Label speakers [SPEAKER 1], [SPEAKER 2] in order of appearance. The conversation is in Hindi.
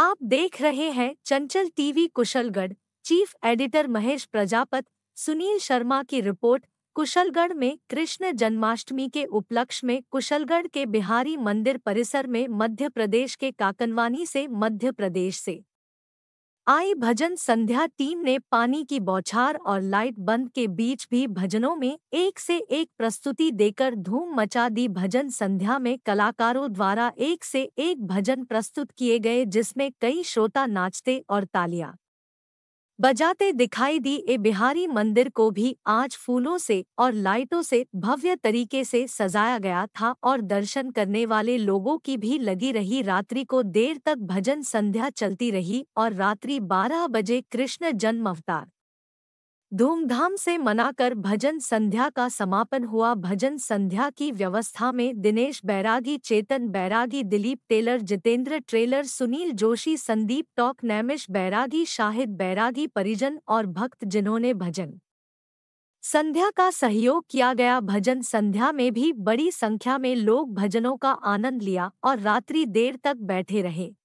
[SPEAKER 1] आप देख रहे हैं Chanchal TV Kushalgarh chief editor Mahesh Prajapat Sunil Sharma की रिपोर्ट कुशलगढ़ में कृष्ण जन्माष्टमी के उपलक्ष्य में कुशलगढ़ के बिहारी मंदिर परिसर में मध्य प्रदेश के काकनवानी से मध्य प्रदेश से आई भजन संध्या टीम ने पानी की बौछार और लाइट बंद के बीच भी भजनों में एक से एक प्रस्तुति देकर धूम मचा दी भजन संध्या में कलाकारों द्वारा एक से एक भजन प्रस्तुत किए गए जिसमें कई श्रोता नाचते और तालियां बजाते दिखाई दी ए बिहारी मंदिर को भी आज फूलों से और लाइटों से भव्य तरीके से सजाया गया था और दर्शन करने वाले लोगों की भी लगी रही रात्रि को देर तक भजन संध्या चलती रही और रात्रि 12 बजे कृष्ण जन्म अवतार धूमधाम से मनाकर भजन संध्या का समापन हुआ भजन संध्या की व्यवस्था में दिनेश बैरागी चेतन बैरागी दिलीप टेलर जितेंद्र ट्रेलर सुनील जोशी संदीप टॉक नैमिश बैरागी शाहिद बैरागी परिजन और भक्त जिन्होंने भजन संध्या का सहयोग किया गया भजन संध्या में भी बड़ी संख्या में लोग भजनों का आनंद लिया और रात्रि देर तक बैठे रहे